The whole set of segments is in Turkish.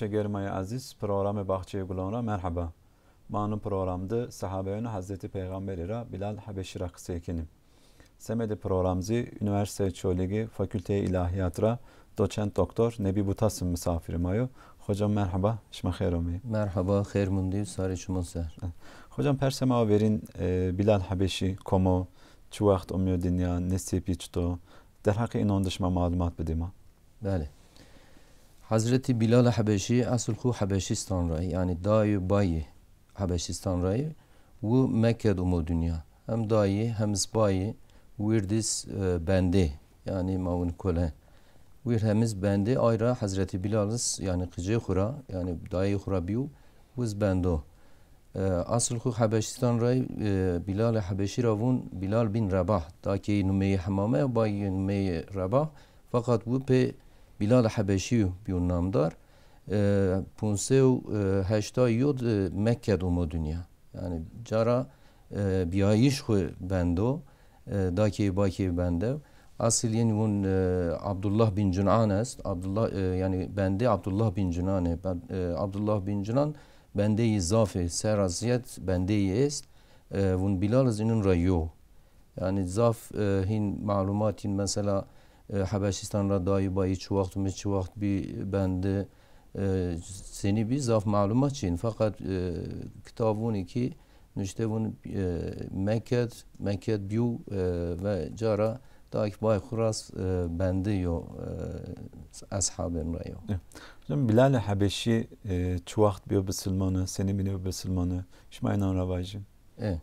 Paşa Germay Aziz programı Bahçeye Gulan'a merhaba. Manu programda sahabeyen Hazreti Peygamberi ra Bilal Habeşi rakısı ekinim. Semedi programzi Üniversite Çolegi Fakülte İlahiyatra Doçent Doktor Nebi Butasın misafiri mayo. Hocam merhaba, şma xeyromi. Merhaba, xeyr diyor, sari çumunser. Hocam persema verin e, Bilal Habeşi komo, çuvaht vaxt omyo dünya, nesipi çto, derhaki inondışma malumat bedima. Bəli. Hazreti Bilal Habeşi asulhu Habeşistan rayı yani dayı bayi Habeşistan rayı bu Mekke umu dünya. Hem dayı hem zbayı virdis e, bende, yani maun kole. Wir hemiz bende ayra Hazreti Bilal'ız yani kıcı hura yani dayı hura biu vız bende. E, asulhu Habeşistan rayı e, Bilal Habeşi ravun Bilal bin Rabah. da ki numeyi hamame bayi numeyi Rabah. Fakat bu pe Bilal Habeşi bir namdar پونسه و هشتا یود مکد اومو دنیا یعنی جارا بیایش خو بندو داکی باکی بنده اصل یعنی اون عبدالله بن جنعان است عبدالله یعنی بنده عبدالله بن جنانه عبدالله بن جنان بنده زافه سرازیت بنده است اون بلال از اینون رایو یعنی زاف هین معلومات این مثلا ee, Habeşistan ra bayi bayı çi vaxt mi çi vaxt bi bende e, seni bir zaf maluma çin fakat e, kitabın ki nüştevun e, meket meket biu ve cara ta ki bay kuras bendi yo ashabın rayo. Hocam Bilal Habeşi çi vaxt biu bisilmanı seni biu bisilmanı şmaynan ravajı. Evet.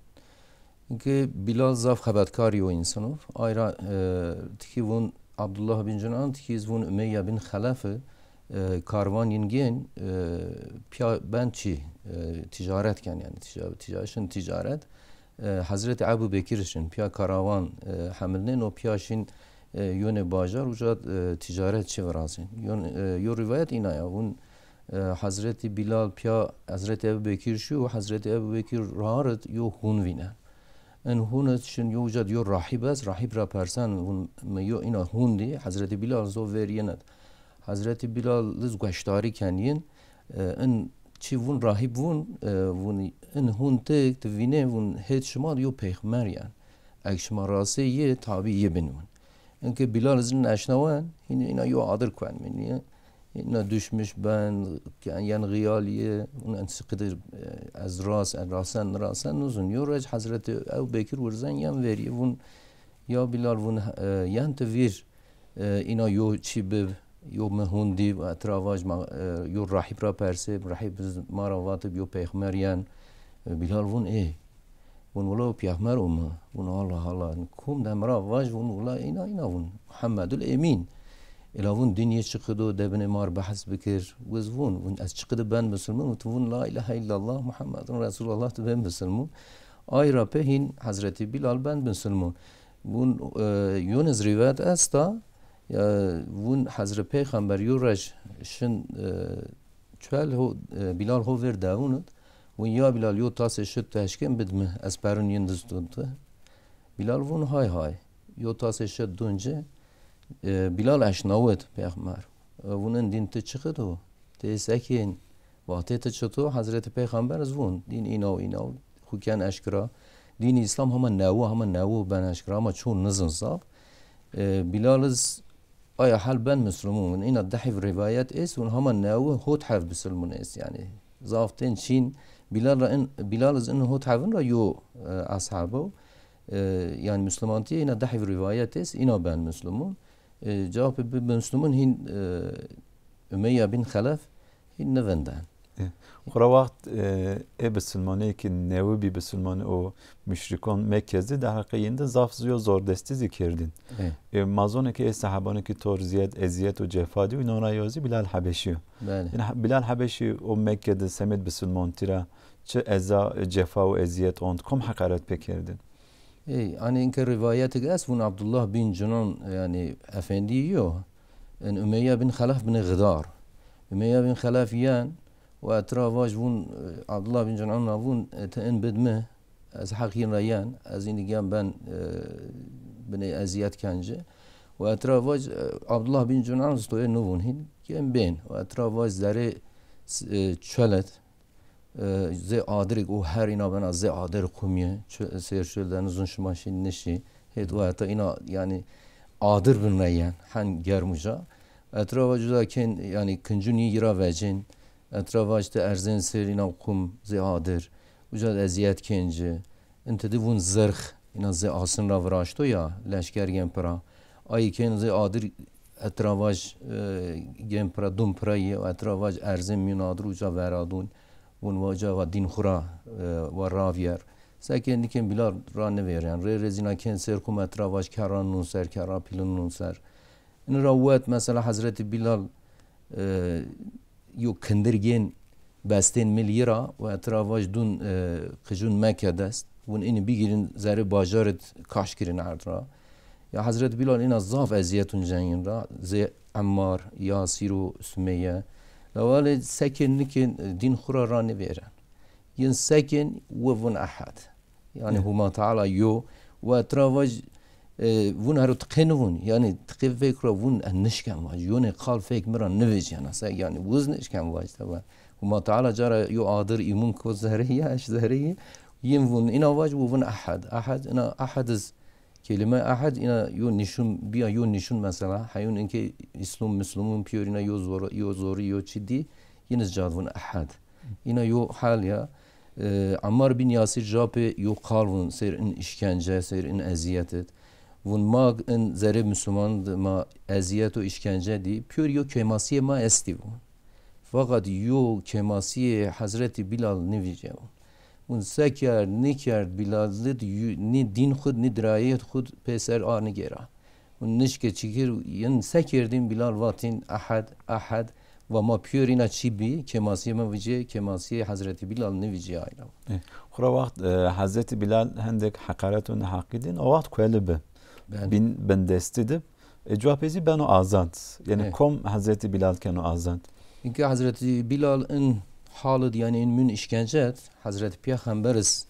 که بلال زاف خبرکاری و انسانوف آیرا tiki ون Abdullah bin Cunant ki vun Ümeyye bin Halef'ı karvan yengen e, e piya ben çi e, yani ticaret ticaretin ticaret Hazreti Ebu Bekir için piya karavan e, o piyaşin e, yöne bajar uca e, ticaret çevirazin. Yön, e, yo rivayet inaya un Hazreti Bilal piya Hazreti Ebu Bekir şu Hazreti Ebu Bekir rahat yo hunvine. ان هون شن یوجد یو راحب از راحب را پرسن و میو اينا هون حضرت بلال زو ورينت حضرت بلال لز کنین کنین ان چی وون راهیب وون وون ان هون تک تبینه وون هیچ شما یو پیخ مریان اگه شما راسه یه تابی یه بینون اینکه بلال از نشنوان این اینا یو عادر کن اینا دشمش که یعنی غیالیه اون انسی قدر از راس راسن راسن نوزن یو رج حضرت او بکر ورزن یم وری ون یا بلال یه یان ویر اینا یو چی به یو مهوندی و اتراواج ما یو راحیب را پرسه راحیب ما را واتب یو پیغمریان بلال ون ای اون ولو پیخمر اومه ون الله الله کم دم را واج ون ولا اینا اینا ون محمد الامین الاون دنیا چی خدا دبن مار بحث بکر وز وون وون از چی خدا بند مسلمان تو وون لا اله الا الله محمد رسول الله تو بند مسلمان آی را پهین حضرت بلال بند مسلمان وون یونز روایت استا وون حضرت پیغمبر یورج شن چل هو بلال هو ور داوند وون یا بلال یو تاسه شد تشکن بدمه از پرون یندز دونده بلال وون های های یو تاسه شد دونجه بلال چقدر ashnovit که vunin واته chiqidu چتو حضرت پیغمبر از وون دین و و اینا خوکن اشکرا. دین اسلام همه نو همه نو اشکرا همه چون نزن صاف. بلال از آیا حل بن مسلمون اینا دحیف روایت است و همه نو هوت حف بسلمون است یعنی زافتین چین بلال, را بلال از این هوت حفن را یو اصحابو یعنی مسلمانتی اینا دحیف روایت است اینا بن مسلمون e, cevap bir Müslüman hin e, Ümeyye bin Halef hin nevenden. Ora ee, vaxt e besilmane ki nevi bir besilmane o müşrikon mekkezi der hakkında zafziyo zor desti zikirdin. Ee, e, mazone ki sahabane ki tor ziyet eziyet o cefadi o, nora yozi Bilal Habeşi. Yani Bilal Habeşi o Mekke'de semet besilmon tira çe eza cefa ve eziyet ont kom hakaret pekirdin. اي يعني انك رواياتك اسفون عبد الله بن جنون يعني افندي يو ان اميه بن خلف بن غدار اميه بن خلف يان واترا واجبون عبد الله بن جنون نافون تان بدمه از حقين ريان از ان جان بن بني ازيات كانجه واترا واج عبد الله بن جنان ستوي نوفون هين كان بين واترا واج داري تشلت زه آدرگ او هر اینا بنا زه آدر قومیه سیر شدن زن شما شین نشی هید و حتی اینا یعنی آدر بنریان هن گرموجا اطراف جدا کن یعنی کنجونی یرا وجین اطراف جدا ارزن سیر اینا قوم زه آدر وجا ازیت کنجه انت دیوون زرخ اینا زه آسن را وراشتو یا لشکرگن پرا آیی کن زه آدر اطراف جدا گن پرا دون پرایی اطراف جدا ارزن میون آدر وجا ورادون ونواجا و دین خورا و راویر ساکن دیکن بلا را نویرین ری رزینا کن سر کم اتراواش کران نون سر کرا پیلون نون سر این راوت مثلا حضرت بلال یو کندرگین بستین ملیرا و اتراواش دون قجون مکه دست ون اینی بگیرین زر باجارت کاش کرین عرد را یا حضرت بلال این از ضعف ازیتون جنین را زی امار یاسیر و سمیه لوال سكن نكن دين خورا راني بيرن ين سكن وون أحد يعني هما تعالى يو وتراوج ون هر تقنون يعني تقف را ون النشكم واج يون قال فيك مرا نفج يعني يعني وز نشكم واج تبع هما تعالى جارا يو آدر يمون كو زهرية اش زهرية ينفون إنا واج وون أحد أحد إنا أحد kelime ahad ina yunishun bi yunishun mesela hayun inki islum muslimun piyorina zor yozor yochidi yiniz jadvun ahad ina yo hal ya e, Ammar bin Yasir jape yo kalvun ser in işkence ser in eziyetet vun mag in zere Müslüman ma eziyet o işkence di piyor yo kemasiye ma esti vun fakat yo kemasiye Hazreti Bilal nivice vun اون سه کرد نی کرد بلازد نی دین خود نی درایت خود پسر آنی گرا اون نش که چیکر یعنی سه کردیم بلال واتین احد احد و ما پیورینا چی بی کماسی ما ویجه کماسی حضرت بلال نویجه آیلا خورا وقت حضرت بلال هندک حقارتون حقیدین او وقت کولی بی بین بندستیدib Cuhapezi ben o azad. Yani evet. kom Hazreti Bilal ken o azad. Çünkü Hazreti Bilal'ın Halid yani mün işkence et Hazreti Peygamberis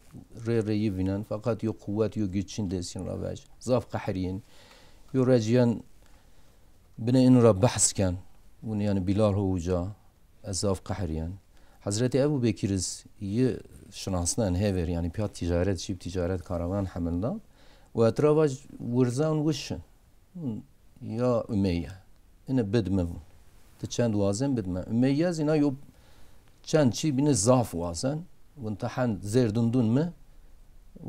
re reyi binen fakat yo kuvvet yo güçün desin ravaj zaf kahriyin yo reciyen bine in rabbahsken bunu yani Bilal hoca azaf kahriyen Hazreti Ebu Bekiriz şanasına en hever yani piyat ticaret şip ticaret karavan hamilda ve etrafa vurzan vişin hmm, ya Ümeyye ine bedme bu te çend vazim bedme Ümeyye zina yo چەند چی بینە زاف وازن ون تەحەند زێردندون mı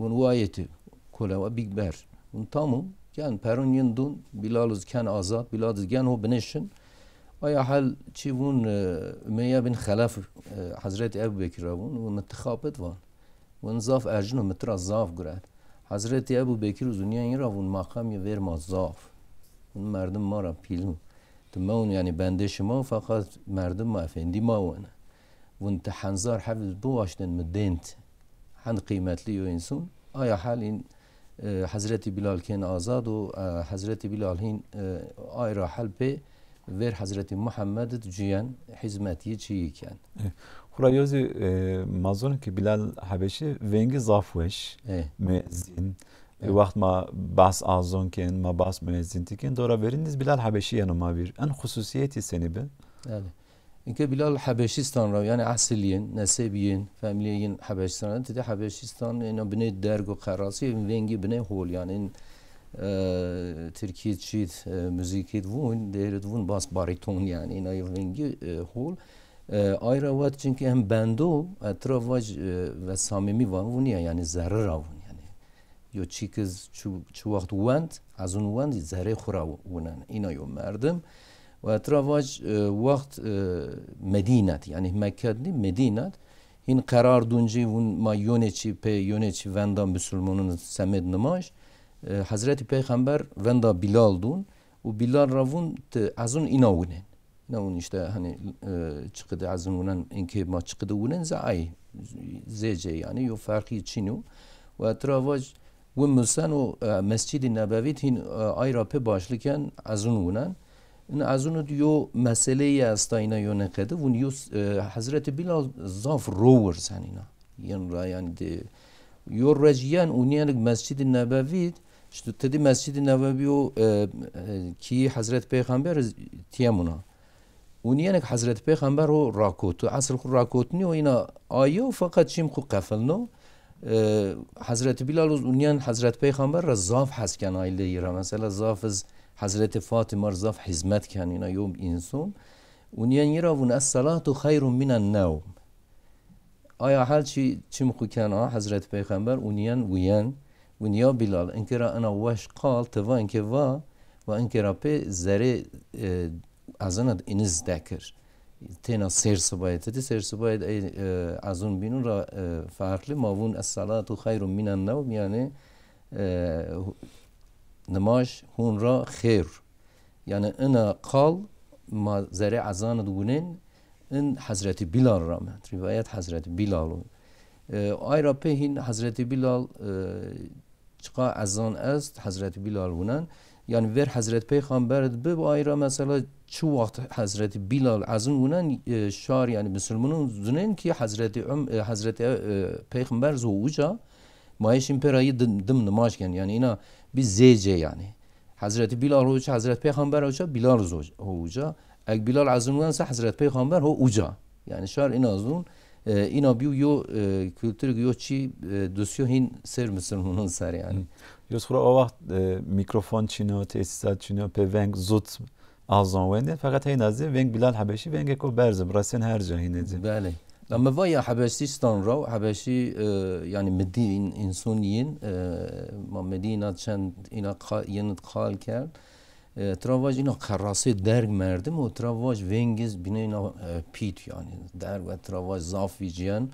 ون وایەتی کولەوە بیگ بەر ون تامو گەن پەرون یندون بیلالز کەن ئازاد بیلادز گەن و بنشن ئایا هەل چی بوون مەیە بن خەلەف حەزرێت ئەو بێکرابوون و متخابت وان ون زاف ئەژن و مترا زاف گرات حەزرێتی ئەبوو بێکر و زونیان را ون ماقامی وێرما زاف ون مردم مارا پیلم تمە ون ینی بەندێشما فقط مردم ما ئەفێندی ماوەە وانت حنظار حفظ بواش مدينت حن قيمتلي وإنسون آيا حال إن Hazreti Bilal ken azad u Hazreti Bilal hin ayra halpe ver Hazreti Muhammed ciyen hizmeti çiyiken. Hurayozi mazun ki Bilal Habeşi vengi zafveş müezzin. Vaxt ma bas azon ken ma bas müezzin tiken dora veriniz Bilal Habeşi yanıma bir. En hususiyeti seni be. Evet. اینکه بلال حبشیستان را یعنی اصلیین نسبیین فامیلیین حبشیستان ده حبشیستان اینا بنه درگ و قراسی ونگی بنه هول یعنی این ترکیت چیت موزیکیت وون دهرت وون باس باریتون یعنی اینا ونگی هول آیرا وات چونکه هم بندو اطراف واج و سامیمی وونی یعنی را راون یعنی یو چیکز چو وقت وند از اون وند زره خورا وونن اینا یو مردم و تراواج وقت مدینت یعنی دی مدینت این قرار دونجی اون ما په پی چی وندان مسلمانون سمد نماش حضرت پیغمبر وندا بلال دون و بلال راون از اون اینا اونن اینا اون işte hani چقدر az onun inki ma çıkıdı onun فرقی چینو و مسن و مسجد نبوید این آی را په باشلکن از اون اونن از مسئله ای از اینا یون نقده اون یو حضرت بلال زاف روورز هنینا یعنی را یعنی یو رجیان اونیان یعنی مسجد نبوید شتو تدی مسجد نبوی و کی حضرت پیغمبر تیمونا اونیان یعنی حضرت پیغمبر رو راکوتو اصل خو راکوتنی و اینا آیا فقط چیم خو قفلنو حضرت بلال اونیان یعنی حضرت پیغمبر را زاف هست کن آیلی را مثلا زاف از حضرت فاطمه رضاف خدمت کنین یوم اینسوم و یراون الصلاه خیر من النوم آیا هر چی چی مخوکن حضرت پیغمبر اونیان ویان یا بلال را انا وش قال توا وا و را پی زره از اند اینز دکر تینا سر سبایت تی سر سبایت از اون بینون را فرقلی ماون الصلاة خیر من النوم یعنی نماش هون را خیر یعنی انا قال ما زره ازان دونن این حضرت بلال را مند روایت حضرت بلال آی را پهین حضرت بلال چقا ازان است حضرت بلال بونن یعنی ور حضرت پیغمبرد به آی را مثلا چه وقت حضرت بلال از اون اونن شار یعنی مسلمانون زنن که حضرت عم حضرت پیغمبر زوجا مایش این پرایی دم نماش کن یعنی اینا bir zece yani. Hazreti Bilal hoca, Hazreti Peygamber hoca, Bilal hoca. Ek Bilal az ondan ise Hazreti Peygamber ho uca. Yani şar این azından اینا بیو یو کلتر یو چی دوسیو هین سر اونان سر یعنی یوز خورا او وقت میکروفون چینو تیسیسات چینو به ونگ زود آزان وینده، فقط این از ونگ بلال حبشی ونگ کو برزم راسین هر جا هینه بله اما وای استان را حبشی یعنی مدین انسانیان ما مدین چند اینا قال قال کرد تراواج اینا خراسی درگ مردم و تراواج ونگز بین اینا پیت یعنی درگ و تراواج زاف ویجیان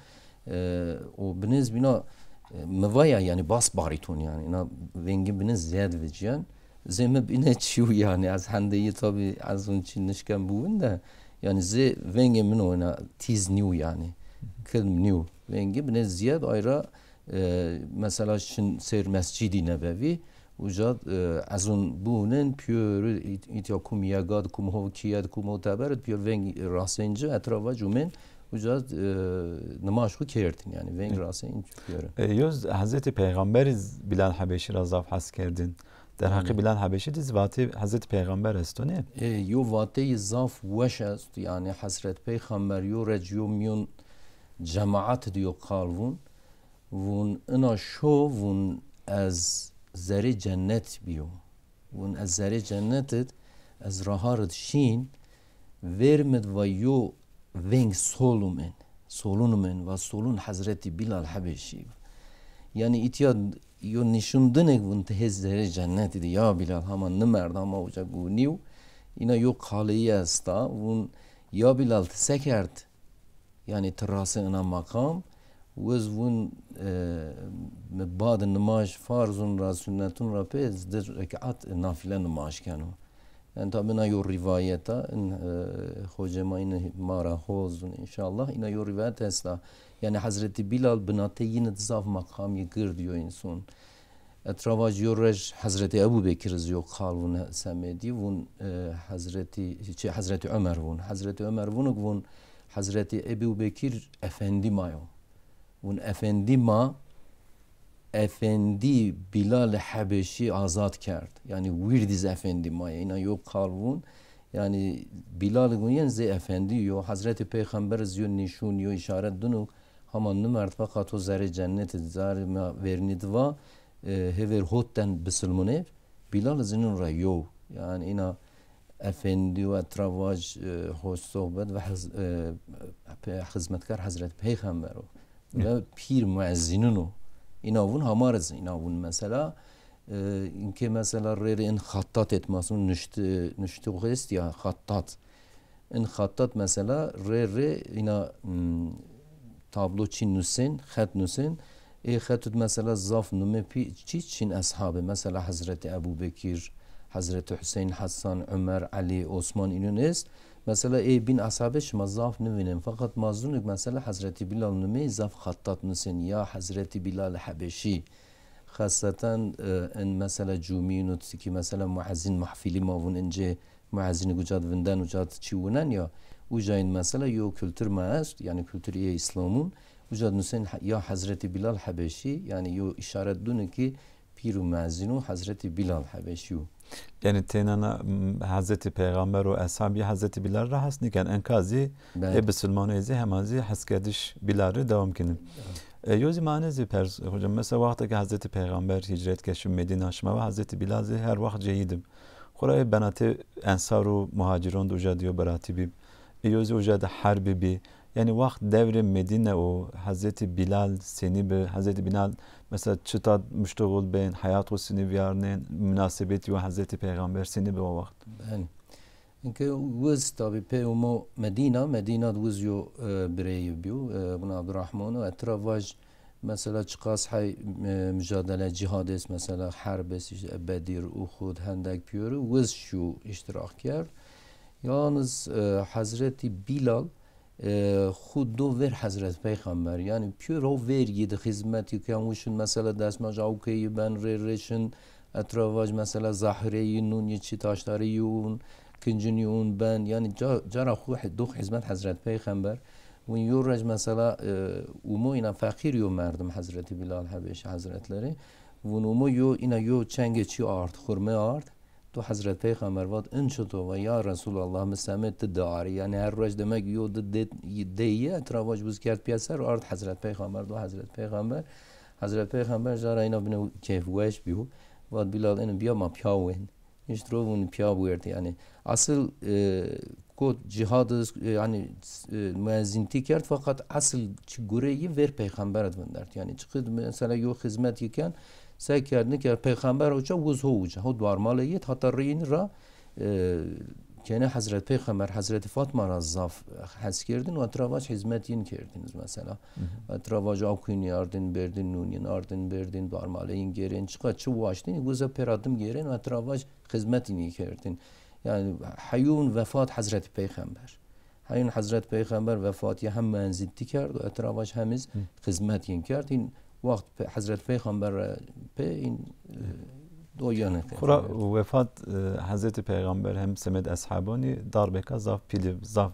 و بنز بینا موایا یعنی باس باریتون یعنی اینا ونگی بینه زیاد ویجیان زیم بینه چیو یعنی از هنده یه تابی از اون چی نشکن بودن ده Yani ze venge min oyna tiz new yani. Kılm new. Venge bine ziyad ayra e, mesela şin ser mescidi nebevi. Ucad e, azun bunen pür itya kum yagad kum hov kiyad kum hov taberet pür veng e, rasenci etrafa cumen ucad e, namaş hu kerdin yani veng rasenci pür. Yoz Hazreti Peygamberiz bilen Habeşi Razaf has kerdin. در حقی بلال حبشی دیز واتی حضرت پیغمبر است نه یو واتی زاف وش است یعنی حضرت پیغمبر یو رجیو میون جماعت دیو قالون وون انا شو وون از زری جنت بیو وون از زری جنت از راهارد شین ورمد و یو ونگ سولومن سولونمن و سولون حضرت بلال حبشی یعنی ایتیاد... io nişundine vun tezleri cennet idi ya bilal haman ne merdama hoca guniu ina yo kaliye esta vun ya bilal sekert yani terası ina makam وز ون بعد النماش فارزون را سنتون را پیز در رکعت نافله نماش کنو yani tabi ina yo rivayeta in, e, e, e hocama in mara hozun inşallah ina yo rivayet e yani Hazreti Bilal binate yine zav makamı gır diyor insan. Etrava yorej Hazreti Ebu Bekir ziyo kalvun semedi vun e, Hazreti şey, Hazreti Ömer vun Hazreti Ömer vun vun Hazreti Ebu Bekir efendi mayo. Vun efendi ma efendi Bilal Habeşi azat kard. Yani virdiz efendi maya. İna yok vun. Yani Bilal gün yani ze efendi yo Hazreti Peygamber ziyo nişun yo işaret dunuk. همان نمرد و خاتو زر جنت زر ورنید و هفر هوتن بسلمونه بلال زنون را یو yani ina efendi ve travaj e, hoş sohbet ve e, hizmetkar Hazreti Peygamber o. Ve pir müezzinin o. İna bun hamarız. İna bun mesela e, inke mesela rerin hattat etmasun nüştü nüştü ya hattat. İn hattat mesela re re ina hmm, تابلو چین نوسین خط نوسین ای خط مثلا زاف نومه پی چی چین اصحابه مثلا حضرت ابو بکیر حضرت حسین حسن عمر علی عثمان اینو نیست مثلا ای بین اصحابه شما زاف نوینم فقط مازونک مثلا حضرت بلال نومه زاف خطات نوسین یا حضرت بلال حبشی خاصتا ان مثلا جومی نوتی که مثلا معزین محفیلی ماون انجه معزین گجاد وندن و جاد چی یا ujain mesela yo kültür maest yani kültür ye İslam'ın ujad nusen ya Hazreti Bilal Habeşi yani yo işaret dunu ki piru mazinu Hazreti Bilal Habeşi yani tenana Hazreti Peygamber ve ashabi Hazreti Bilal rahatsız niken enkazi e Müslümanı ezi hemazi haskediş Bilal'ı devam kinin. E, yozi manezi pers hocam mesela vakti ki Hazreti Peygamber hicret keşim Medine aşma ve Hazreti Bilal her vakit ceyidim. Kurayı benatı ensaru muhacirun duca diyor berati bir يوزوجد harbi bi, yani vakt devre Medine o Hazreti Bilal seni be Hazreti Bilal mesela çıta müştegul ben o seni viyarnen münasebeti o Hazreti Peygamber seni be o vakt. Ben. Çünkü vız tabi pe umo Medina, Medina vız yo e, bireyi biyo, e, buna Abdurrahman'ı etravaj mesela çıkas hay e, mücadele cihades mesela harbes işte Bedir, Uhud, Hendek piyoru vız şu iştirakkar. Yalnız e, Hazreti Bilal e, خود ver Hazret Peygamber yani pür o ver yedi hizmeti kemuşun mesela desmaj avkeyi ben rereşin etravaj mesela zahireyi nun yeçi taşları yun kincin yun ben yani cara du hizmet Hazret Peygamber ve yurraj mesela e, ina fakir yu merdim Hazreti Bilal Habeşi Hazretleri ve umuyu ina yu çengeçi art hurme art تو حضرت پیغمبر واد ان شد و یا رسول الله مسمت داری یعنی هر روز دمک یو دید دیه اتراواج بوز کرد و آرد حضرت پیغمبر دو حضرت پیغمبر حضرت پیغمبر جارا اینا بنو کیف وش بیو واد بلال اینو بیا ما پیاوین اینش درو اون پیا یعنی اصل کود جهاد یعنی مؤذنتی کرد فقط اصل چگوره یه ور پیغمبرت بندرد یعنی چقدر مثلا یو خدمتی کن سعی کردن که پیغمبر اوچا گوز هو اوچا هو دوار مالیت حتی رین را که نه حضرت پیغمبر حضرت فاطمه را زاف حس کردن و اتراواج خدمتین کردین مثلا اتراواج آکوینی آردن بردن نونین آردن بردن دوار این گرین چقدر چه واشتین گوز پرادم گرین و اتراواج خدمتینی کردین یعنی حیون وفات حضرت پیغمبر حیون حضرت پیغمبر وفاتی هم منزیتی کرد و اطرافش همیز خدمت کرد این وقت حضرت پیغمبر پی این دو یانه خورا وفات حضرت پیغمبر هم سمت اصحابانی دار بکا زف پیلی زف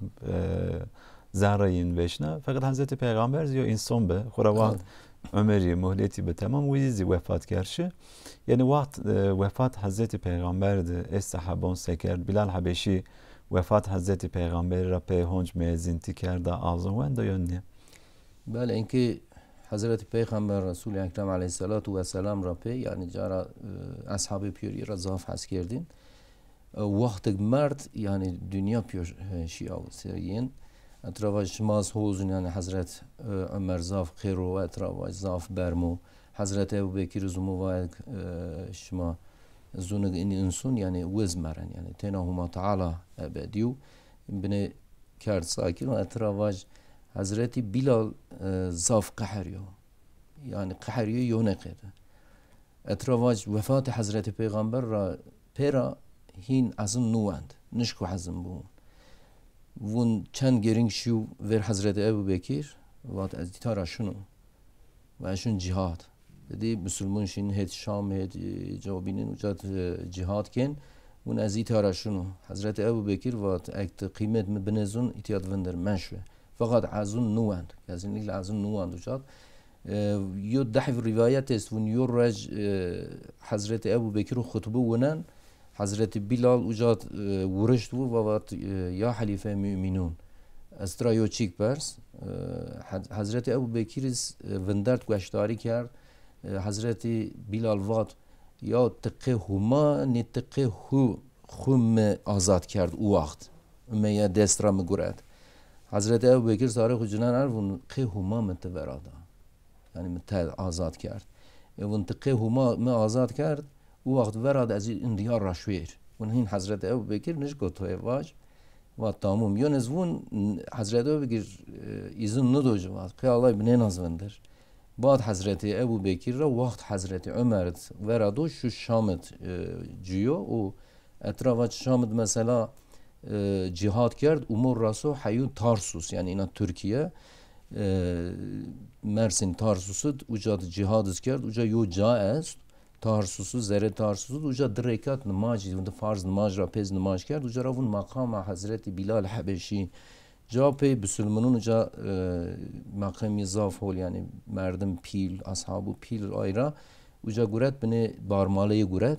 زهره این بشنه فقط حضرت پیغمبر زیو این سن به خورا خب. وقت عمری مهلتی به تمام ویزی وفات کرشه یعنی وقت وفات حضرت پیغمبر ده است سکرد بلال حبشی وفات حضرت پیغمبر را پی هنج میزین تی کرده آزوان یا بله اینکه حضرت پیغمبر رسول اکرم علیه السلام را پی یعنی جارا اه، اصحاب پیوری را زاف حس کردین اه، وقت مرد یعنی دنیا اه، شیا و سرین اتراواج ماز هوزن یعنی حضرت عمر زاف خیر و اتراواج زاف برمو حضرت ابو بکر زمو شما زونگ این انسون یعنی وز مرن یعنی تنه هما تعالی ابدیو بنه کرد ساکن و اتراواج حضرت بیلال زاف قهریو یعنی قهریو یون قیده اتراواج وفات حضرت پیغمبر را پیرا هین از اون نواند نشکو حزم بود وون چند گرینگ شو ور حضرت ابو بکیر واد از دیتارا شنو و اشون جهاد دی مسلمان شین هد شام هد جوابینین اجاد جهاد کن اون از دیتارا حضرت ابو بکیر وات اکت قیمت مبنزون اتیاد وندر منشوه فقط از اون نوند از این از اون نوند وجاد یو روایت است و یو رج حضرت ابو بکر خطبه ونن حضرت بلال وجاد ورشت و وات یا حلیفه مؤمنون از ترایو چیک پرس حضرت ابو بکر وندرت گشتاری کرد حضرت بلال واد یا تقه هما نتقه هو خم آزاد کرد او وقت امیه یا دست را مگرد Hazreti Ebu Bekir sare hücünen er vun ki huma mitiverada. Yani mitel azat kert. E vun ki huma mi azad kert. O vakit verad ez indiyar raşver. Vun hin Hazreti Ebu Bekir niş gotoye vaj. Va tamam. Yönez vun Hazreti Ebu Bekir e, izin nudocu vat. Ki Allah ibn en azvendir. Bad Hazreti Ebu Bekir'e vakit Hazreti Ömer'd verado şu şamet e, cüyo. O etrafa şamet mesela e, ee, cihad kerd umur rasu hayun tarsus yani inan Türkiye e, Mersin tarsusu uca cihadiz kerd uca yo caest tarsusu zere tarsusu uca direkat namaz farz namaz pez namaz kerd uca ravun makama Hazreti Bilal Habeşi Cape Müslümanın uca e, makami zaf hol yani merdim pil ashabu pil ayra uca guret beni barmalıyı guret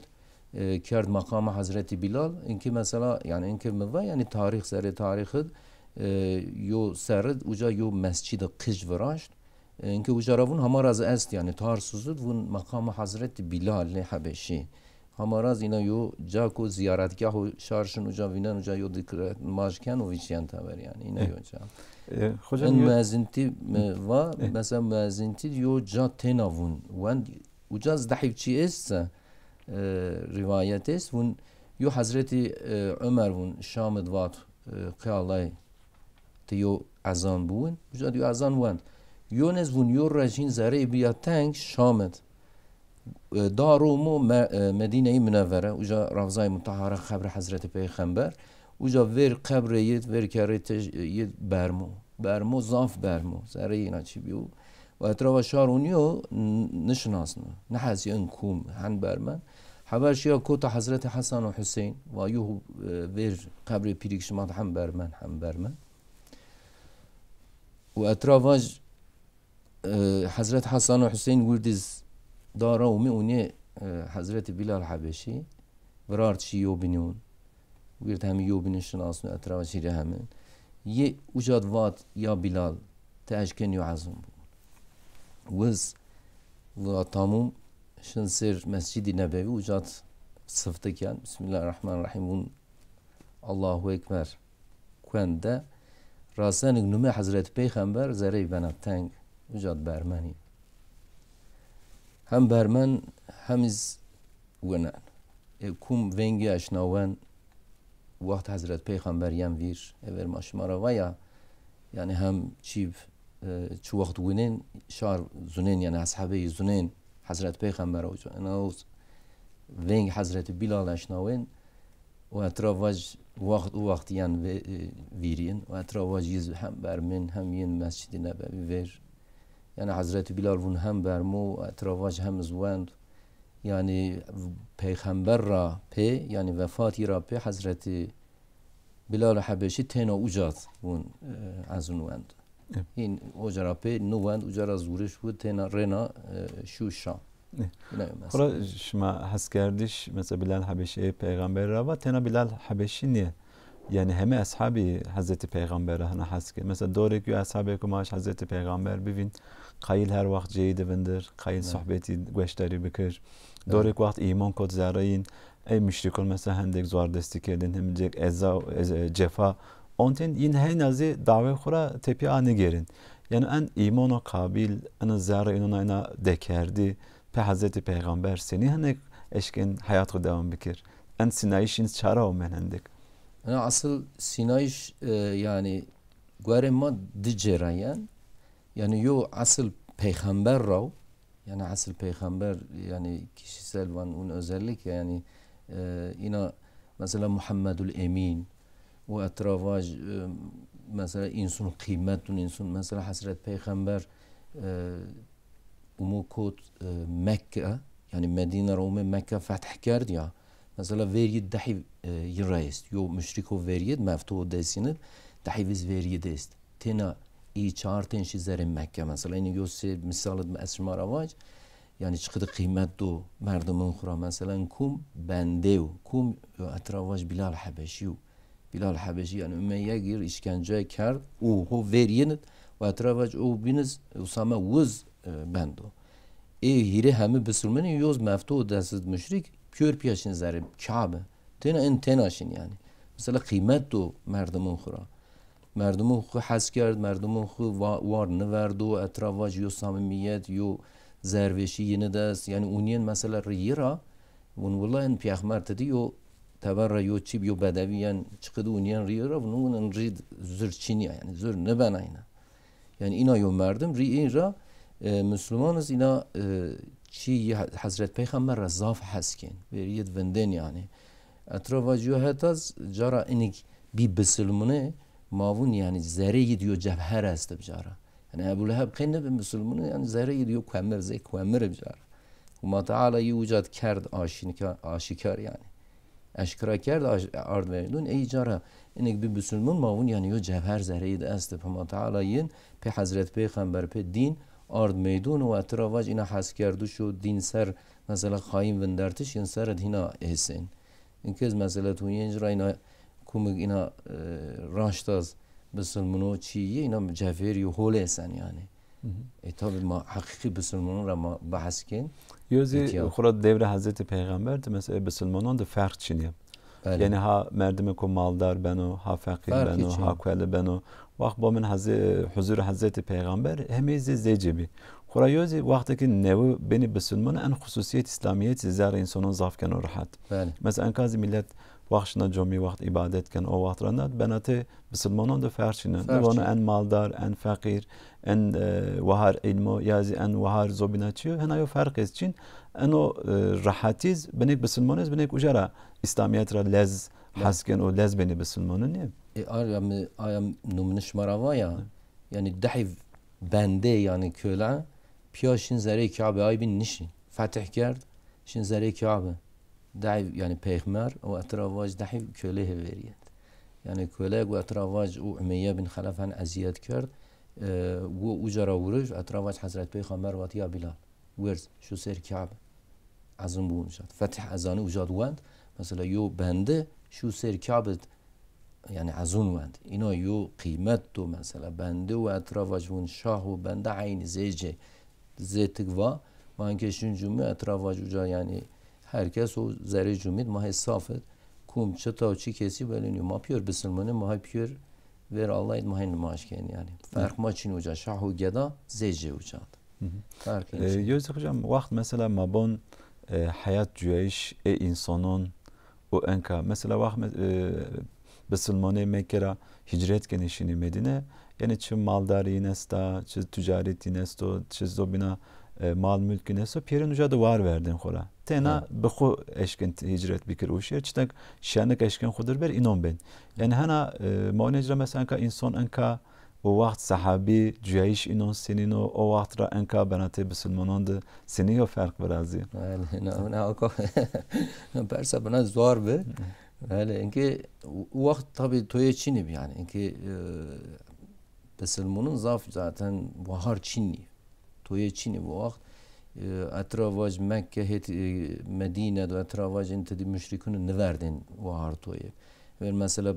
E, کرد مقام حضرت بلال اینکه مثلا یعنی اینکه موا یعنی تاریخ سر تاریخ یو سرد اوجا یو مسجد قج وراشت اینکه اوجا راون همار از است یعنی تار سوزد مقام حضرت بلال حبشی همار از اینا یو جا کو زیارتگاه و شارشن اوجا وینن اوجا یو دکرت ماشکن و ویچیان تبر یعنی اینا یو جا این مازنتی و مثلا مازنتی یو جا تناون وند اوجا زدحیب چی است روایت است و یو حضرت عمر و شام دوات قیالای تیو ازان بون بجاد ازان بوند یو نز ون یو رجین زره بیا تنگ شامت داروم و مدینه منوره اوجا روزای متحره خبر حضرت پیغمبر اوجا ویر قبر یت ویر کره یت برمو برمو زاف برمو زره اینا چی بیو و اتراو شارونیو نشناسن از ان کوم هن برمن حبرش یا کوتا حضرت حسن و حسین و یوه ویر قبر پیریک شما هم برمن هم برمن و اتراو حضرت حسن و حسین وردیز دارا و میونه حضرت بلال حبشی ورارت چی یو بینون ویرد همی یو بینون شناسن شیره همین یه اوجاد واد یا بلال تاشکن و عزم بود وز ve تموم شن سر مسجد نبوی وجات sıfta kyan Bismillahirrahmanirrahim Allahu Ekber kende rasenik nume Hazreti Peygamber zerey bana teng ucad bermeni hem bermen hemiz wenen e kum vengi aşnawen vaxt Hazreti Peygamber yem vir ever maşmara vaya yani hem çiv چو وقت گونین شار زنین یعنی اصحابه زنین حضرت پیغمبر و اناوز ونگ حضرت بلال اشناوین و اتراواج وقت او وقت یعنی ویرین و اتراواج یز هم بر من هم یین مسجد نبوی ویر یعنی حضرت بلال ون هم بر مو اتراواج هم زواند یعنی پیغمبر را پی یعنی وفاتی را پی حضرت بلال حبشی تینا اوجاد ون از اون Evet. این اوجرا پی نوند اوجرا زورش بود تینا رنا شوشا حالا شما حس کردیش مثلا بلال حبشی پیغمبر را و تینا بلال حبشی نیه yani hem ashabi Hazreti Peygamber'e hani haske. Mesela doğru ki ashabi kumaş Hazreti Peygamber bivin kayıl her vakt ceyi devindir. Kayıl evet. sohbeti göçleri bikir. Evet. Doğru ki vakt iman kod zarayın. Ey müşrikul mesela hendek zuar destek edin. Hem cek e, cefa Onten in henazi davê xwe ra tepî anigerin. Yani en imanı kabil, en zara inona ena dekerdî pe Hezretî Peygamber seni hinek hani eşkên hayatı devam bikir. En sinayîşên çara o men Yani asıl sinayîş e, yani guerên ma dicerayen yani yo asıl peygamber raw yani asıl peygamber yani kişisel van un özellik yani e, ina mesela Muhammedul Emin o etrafa mesela insun kıymetun insun mesela hasret peygamber e, umu kod Mekke yani Medine Rome Mekke fethkerd ya mesela vergi dahi e, yirayist yo müşrik o veriyet meftu o desinir dahi biz vergi tena iyi çağırten şizerin Mekke mesela yani gösse misalı esmar avaç yani çıkıdı kıymet do merdimin kura mesela kum bendev kum etravaj bilal habeşiyu بلال حبشی یعنی امیه گیر اشکنجه کرد او هو ورینت و اترافج او بینز اسامه وز بندو ای هیره همه منی یوز مفتو دست مشرک پیور پیاشین زرب کعبه تینا این تیناشین یعنی مثلا قیمت دو مردم خورا مردم خو حس کرد مردم خو وار نورد و اترافج یو سامیت یو زروشی ینه دست یعنی اونین مثلا ریرا ون والله ان پیخمر یو teberreyu tibyu bedeviyen çıkıdı uniyen riyera bunun ri zırçiniya yani zır ne ben ayna. Yani ina yömerdim riyera e, Müslümanız ina e, çi Hazret Peygamber razaf haskin ve yed venden yani. Etrafa cihetaz cara inik bir besilmini mavun yani zere gidiyor cevher esti bicara. Yani Ebu Leheb kenne bir Müslümanı yani zere gidiyor kuemir zey kuemir bicara. Huma Teala yucat kerd aşikar yani. اشکرا کرد آرد ای جارا اینک بی بسلمون ما اون یعنی یو جوهر زهره است، به تعالی این پی حضرت خمبر پی دین آرد میدون و اتراواج اینا حس کردو شو دین سر مثلا خایم وندرتش این سر دینا حسین این از مثلا تو را اینا کمک اینا از بسلمونو چیه اینا جوهر یو حول احسن یعنی اتاب ما حقیقی بسلمانان را ما بحث کن یوزی خورا دور حضرت پیغمبر تا مثلا بسلمانان در فرق چینی بله. یعنی ها مردم کو مالدار بنو ها فقیر بنو ها کوله بنو وقت با من حضور حضرت پیغمبر همه این زیجه بی خورا یوزی وقتی که نو بین بسلمان ان خصوصیت اسلامیت زیر انسانان ضعف کن و راحت بله. مثلا انکازی ملت вахшна ҷоми вақт ибадет кан о вақт ранад ба нате мусулмонон да фарчинад дивона ан малдар ан фақир ан ваҳар илмо язи ан ваҳар зобина чио ҳанаё фарқез чин ано раҳатиз бинек бисулмонез бинек уҷара истамиятра лез ҳаскен ӯ лез бени бисулмоне не aya numniş maravaya yani dahi bende yani köle piya şin zere kabe ay bin nişi fetih kerd şin zere kabe دعی یعنی پیغمبر او دحی وریت یعنی کله و واتراواج او امیه بن خلف هن کرد کرد و او جرا ورج اتراواج حضرت پیغمبر واتيا بلال ورز شو سر از ازون بون شد فتح ازانه جاد وند مثلا یو بنده شو سر کعب یعنی از اون وند اینا یو قیمت تو مثلا بنده و ون شاه و بنده عین زیجه زیتگوا و شون جمعه اتراواج اوجا یعنی herkes o zerre cumit mahesafet kum çıta çi kesi böyle yapıyor mapıyor mı yapıyor ver Allah id idmahin maaşken yani fark maçın hoca şahu geda zeci hoca fark e, Yusuf hocam vakt mesela mabon e, hayat cüeyiş e insanın o enka mesela vakt e, bisilmanı mekera hicret genişini Medine yani çi maldari nesta çi ticareti nesto çi zobina e, mal mülküne so pirin uca var verdin xora tena bixu eşkin hicret bikir u şer çitak şanik eşkin xudur ber inon ben yani hana e, maunecra mesela ka insan enka o vaxt sahabi cüyayiş inon senin o o ra enka benate bisilmanondu seni yo fark berazi ne na ko persa bana zor be Bəli, inki vaxt tabi toye çinib yani inki e, bisilmunun zaf zaten vahar çinib توی چینی وقت اتراواج مکه هت مدینه دو اتراواج انت دی مشرکون نوردن وهار توی و مثلا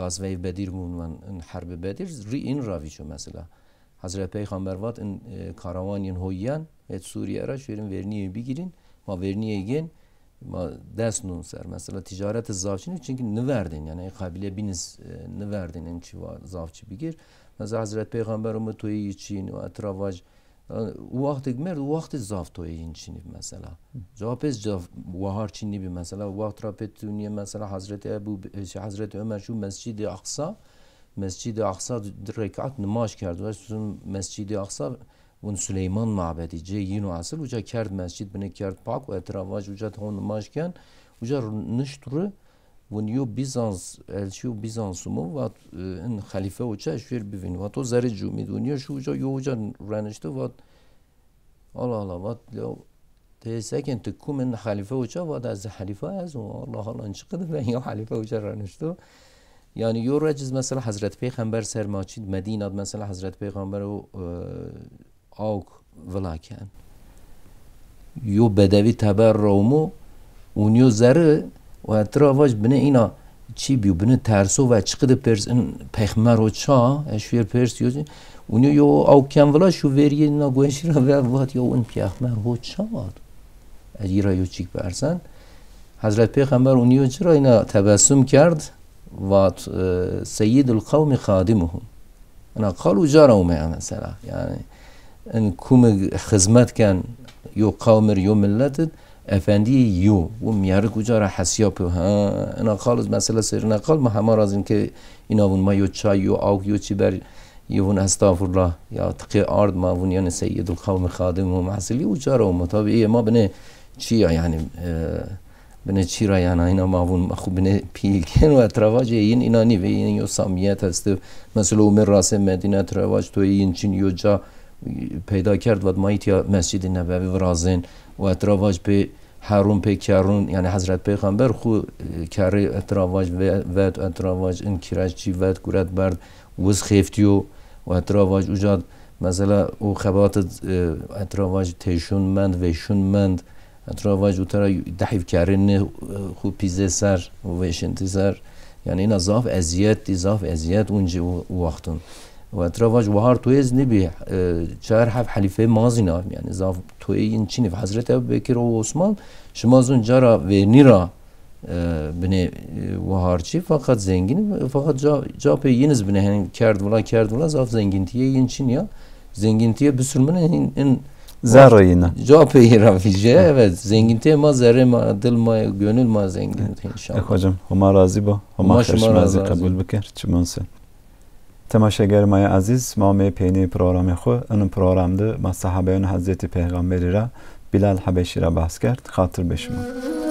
غزوه بدیر مون من حرب بدیر ری این راویچو مثلا Hazreti Peygamber vat in e, karavanyin hoyyan et Suriye araç verin verniye bir girin ma verniye gen ma ders nun ser mesela ticaret zavçini çünkü ne verdin yani kabile biniz e, ne verdin en çiva zavçı bir gir mesela Hazreti Peygamber umut toyu için etravaj وقتی مرد وقت زافتوی این چینی مثلا جا پس جا وهار چینی بی مثلا وقت را پتونی مثلا حضرت ابو حضرت عمر شو مسجد اقصا مسجد اقصا رکعت نماش کرد و مسجد اقصا اون سلیمان معبدی جه یینو اصل و جا کرد مسجد بنه کرد پاک و اترافاج و جا هون نماش کن و جا نشتره نیو بیزانس الچیو بیزانس مو و این خلیفه و چه شیر ببین و تو جو می دونی شو جا یو جا رنشتو و الله الله و لو ته سکن کوم این خلیفه و چه و از خلیفه از و الله الله چقدر و خلیفه و چه رنشتو یعنی یو رجز مثلا حضرت پیغمبر سر ماچید مدینه مثلا حضرت پیغمبر و اوک ولاکن یو بدوی تبر رومو اونیو زره و ترا واج بنه اینا چی بیو بنه ترسو و چقدر پرس این پیخمر و چا اشویر پرس یوزی اونیو یو او کم شو وریه اینا گوینشی را وقت یا اون پیخمر و چا از را یو چیک پرسن حضرت پیغمبر اونیو چرا اینا تبسم کرد و سید القوم خادمهم انا قالوا هم مثلا یعنی ان کوم خزمت کن یو قوم یو ملتت افندی یو و میاره کجا را حسیا پو ها انا خالص مسئله سر نقال ما همه راز این که اینا ما یو چای یو آگ یو چی بر یون استافر الله یا تقی آرد ما یعنی سید القوم خادم و محصلی و جارا و مطابعی ما بنه چی یعنی بنه چی را یعنی اینا ما خوب بنه پیلکن و اترواج این اینا نیوه این یو سامیت هست مثل عمر راس مدینه اترواج تو این چین یو جا پیدا کرد و ما یا مسجد نبوی و رازن و اترواج به هرون پیکرون یعنی حضرت پیغمبر خو کاری اتراواج ود اتراواج این کرچی ود کرد برد وز خیفتیو و اتراواج اجاد مثلا او خبات اتراواج تشون مند شون مند اتراواج او ترا دحیف کارین خو پیزه سر و ویشنتی سر یعنی این اضاف ازیت اضاف ازیت اونجا وقتون و توی از نبی چهار هف حف مازی نار یعنی زاف این چینی و حضرت ابو بکر و عثمان شمازون جارا و نیرا بنه چی فقط زنگین فقط جا جا پی از بنه یعنی کرد ولا کرد ولا زاف زنگینتیه این چین یا تیه بسرمن این این زر ینا جا پی رفیجه زنگین تیه ما زره ما دل ما گونل ما زنگینت انشالله اخوجم هما راضی با هما خوش قبول بکر چی منسن تماشاگر مای عزیز ما می پینی پروگرام خو ان پروگرام ده ما صحابه حضرت پیغمبری را بلال حبشی را بحث کرد خاطر بشمار